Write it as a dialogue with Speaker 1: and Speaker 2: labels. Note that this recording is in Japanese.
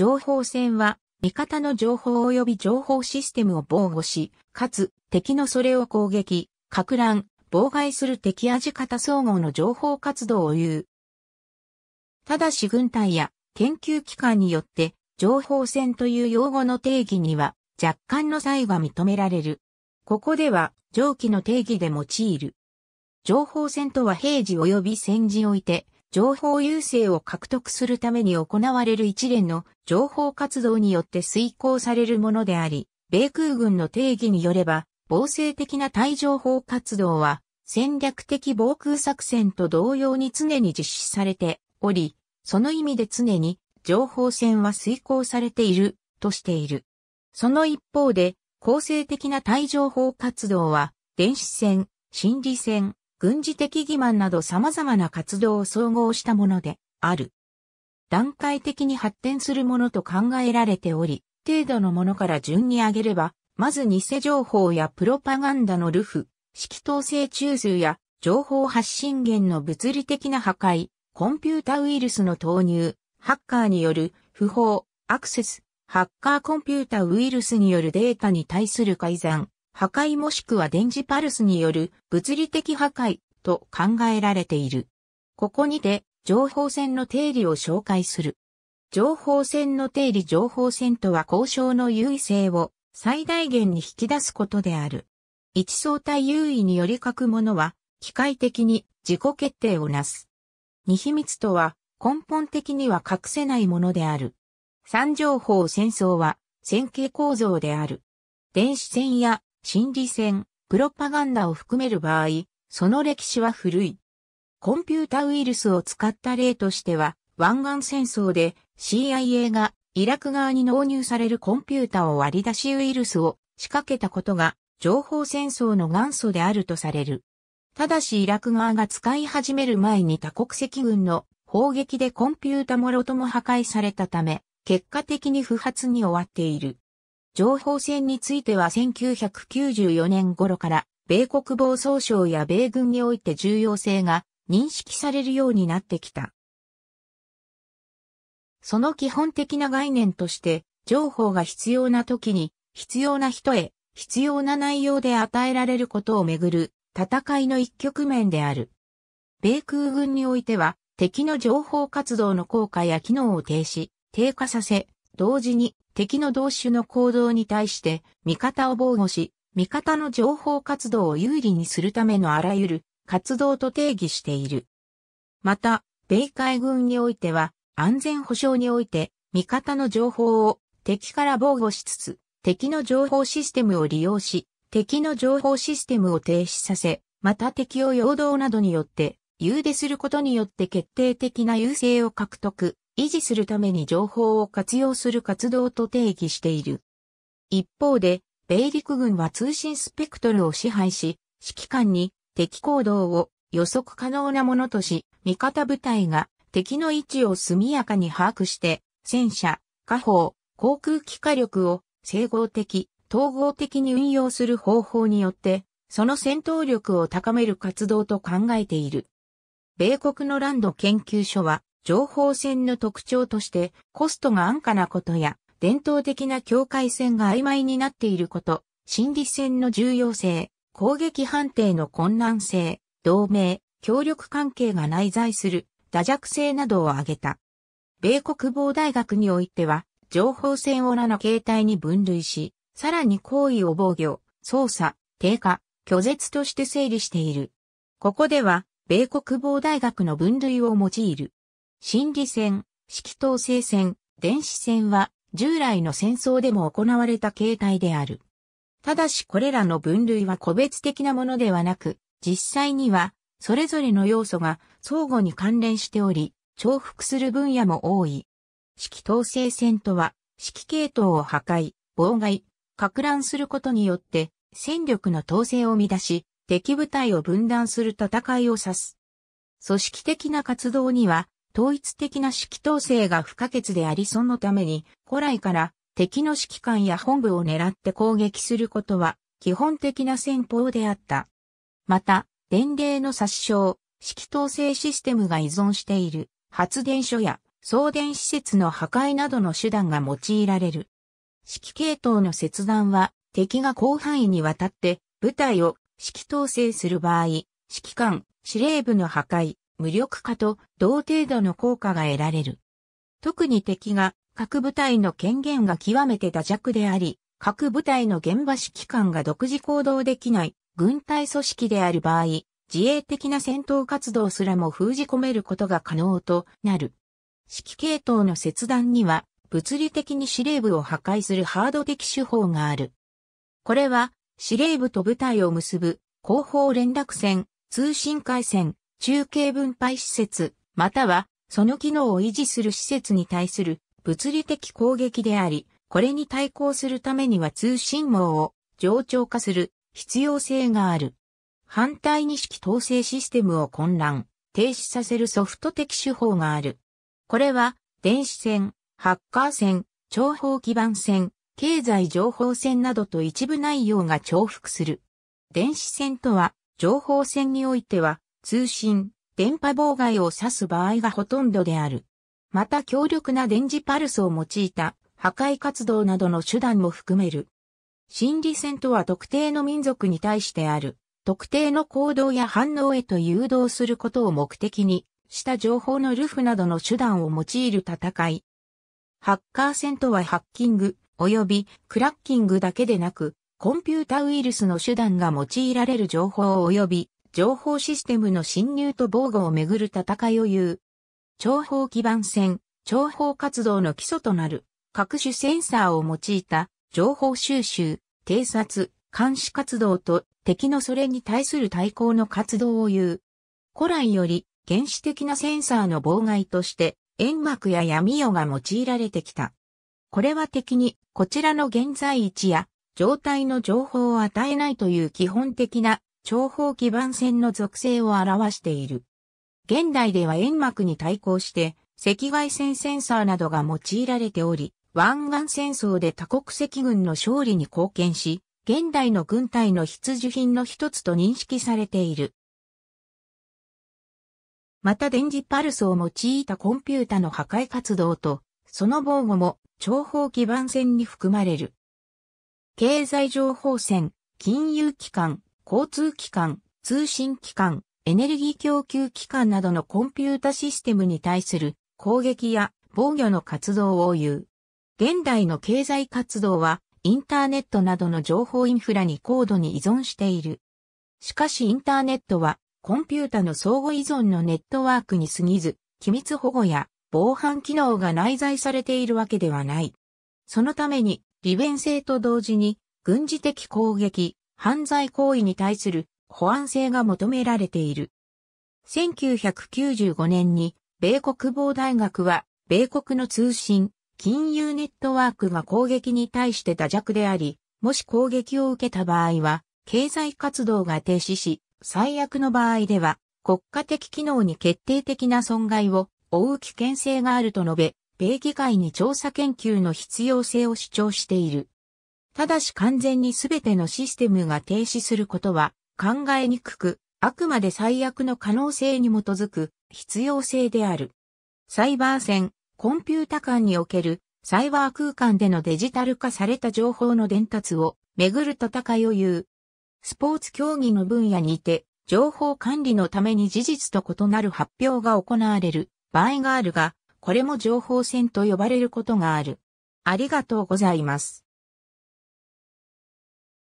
Speaker 1: 情報戦は、味方の情報及び情報システムを防護し、かつ、敵のそれを攻撃、拡乱、妨害する敵味方総合の情報活動を言う。ただし軍隊や研究機関によって、情報戦という用語の定義には、若干の差異が認められる。ここでは、上記の定義で用いる。情報戦とは平時及び戦時において、情報優勢を獲得するために行われる一連の情報活動によって遂行されるものであり、米空軍の定義によれば、防制的な対情報活動は、戦略的防空作戦と同様に常に実施されており、その意味で常に情報戦は遂行されているとしている。その一方で、構成的な対情報活動は、電子戦、心理戦、軍事的欺瞞など様々な活動を総合したものである。段階的に発展するものと考えられており、程度のものから順に挙げれば、まず偽情報やプロパガンダのルフ、揮統制中枢や情報発信源の物理的な破壊、コンピュータウイルスの投入、ハッカーによる不法、アクセス、ハッカーコンピュータウイルスによるデータに対する改ざん、破壊もしくは電磁パルスによる物理的破壊と考えられている。ここにて情報戦の定理を紹介する。情報戦の定理情報戦とは交渉の優位性を最大限に引き出すことである。一相対優位により書くものは機械的に自己決定をなす。二秘密とは根本的には隠せないものである。三情報戦争は線形構造である。電子線や心理戦、プロパガンダを含める場合、その歴史は古い。コンピュータウイルスを使った例としては、湾岸戦争で CIA がイラク側に納入されるコンピュータを割り出しウイルスを仕掛けたことが情報戦争の元祖であるとされる。ただしイラク側が使い始める前に多国籍軍の砲撃でコンピュータもろとも破壊されたため、結果的に不発に終わっている。情報戦については1994年頃から米国防総省や米軍において重要性が認識されるようになってきた。その基本的な概念として、情報が必要な時に、必要な人へ、必要な内容で与えられることをめぐる戦いの一局面である。米空軍においては、敵の情報活動の効果や機能を停止、低下させ、同時に敵の同種の行動に対して味方を防護し、味方の情報活動を有利にするためのあらゆる活動と定義している。また、米海軍においては安全保障において味方の情報を敵から防護しつつ、敵の情報システムを利用し、敵の情報システムを停止させ、また敵を陽動などによって、誘出することによって決定的な優勢を獲得、維持するために情報を活用する活動と定義している。一方で、米陸軍は通信スペクトルを支配し、指揮官に敵行動を予測可能なものとし、味方部隊が敵の位置を速やかに把握して、戦車、火砲、航空機火力を整合的、統合的に運用する方法によって、その戦闘力を高める活動と考えている。米国のランド研究所は、情報戦の特徴としてコストが安価なことや伝統的な境界線が曖昧になっていること、心理戦の重要性、攻撃判定の困難性、同盟、協力関係が内在する打弱性などを挙げた。米国防大学においては、情報戦をらの形態に分類し、さらに行為を防御、操作、低下、拒絶として整理している。ここでは、米国防大学の分類を用いる。心理戦、指揮統制戦、電子戦は従来の戦争でも行われた形態である。ただしこれらの分類は個別的なものではなく、実際にはそれぞれの要素が相互に関連しており、重複する分野も多い。指揮統制戦とは、指揮系統を破壊、妨害、拡乱することによって、戦力の統制を乱し、敵部隊を分断する戦いを指す。組織的な活動には、統一的な指揮統制が不可欠でありそのために、古来から敵の指揮官や本部を狙って攻撃することは基本的な戦法であった。また、伝令の殺傷、指揮統制システムが依存している発電所や送電施設の破壊などの手段が用いられる。指揮系統の切断は敵が広範囲にわたって部隊を指揮統制する場合、指揮官、司令部の破壊、無力化と同程度の効果が得られる。特に敵が各部隊の権限が極めて打弱であり、各部隊の現場指揮官が独自行動できない軍隊組織である場合、自衛的な戦闘活動すらも封じ込めることが可能となる。指揮系統の切断には、物理的に司令部を破壊するハード的手法がある。これは、司令部と部隊を結ぶ後方連絡線、通信回線、中継分配施設、またはその機能を維持する施設に対する物理的攻撃であり、これに対抗するためには通信網を冗長化する必要性がある。反対に式統制システムを混乱、停止させるソフト的手法がある。これは、電子戦、ハッカー戦、情報基盤戦、経済情報戦などと一部内容が重複する。電子戦とは、情報戦においては、通信、電波妨害を指す場合がほとんどである。また強力な電磁パルスを用いた破壊活動などの手段も含める。心理戦とは特定の民族に対してある、特定の行動や反応へと誘導することを目的にした情報のルフなどの手段を用いる戦い。ハッカー戦とはハッキング及びクラッキングだけでなく、コンピュータウイルスの手段が用いられる情報及び情報システムの侵入と防護をめぐる戦いを言う。情報基盤戦、情報活動の基礎となる、各種センサーを用いた、情報収集、偵察、監視活動と、敵のそれに対する対抗の活動を言う。古来より、原始的なセンサーの妨害として、煙幕や闇夜が用いられてきた。これは敵に、こちらの現在位置や、状態の情報を与えないという基本的な長方基盤線の属性を表している。現代では煙幕に対抗して、赤外線センサーなどが用いられており、湾岸戦争で多国籍軍の勝利に貢献し、現代の軍隊の必需品の一つと認識されている。また電磁パルスを用いたコンピュータの破壊活動と、その防護も長方基盤線に含まれる。経済情報線、金融機関、交通機関、通信機関、エネルギー供給機関などのコンピュータシステムに対する攻撃や防御の活動を言う。現代の経済活動はインターネットなどの情報インフラに高度に依存している。しかしインターネットはコンピュータの相互依存のネットワークに過ぎず、機密保護や防犯機能が内在されているわけではない。そのために利便性と同時に軍事的攻撃、犯罪行為に対する保安性が求められている。1995年に、米国防大学は、米国の通信、金融ネットワークが攻撃に対して打弱であり、もし攻撃を受けた場合は、経済活動が停止し、最悪の場合では、国家的機能に決定的な損害を負う危険性があると述べ、米議会に調査研究の必要性を主張している。ただし完全に全てのシステムが停止することは考えにくく、あくまで最悪の可能性に基づく必要性である。サイバー戦、コンピュータ間におけるサイバー空間でのデジタル化された情報の伝達をめぐる戦いを言う。スポーツ競技の分野にて、情報管理のために事実と異なる発表が行われる場合があるが、これも情報戦と呼ばれることがある。ありがとうございます。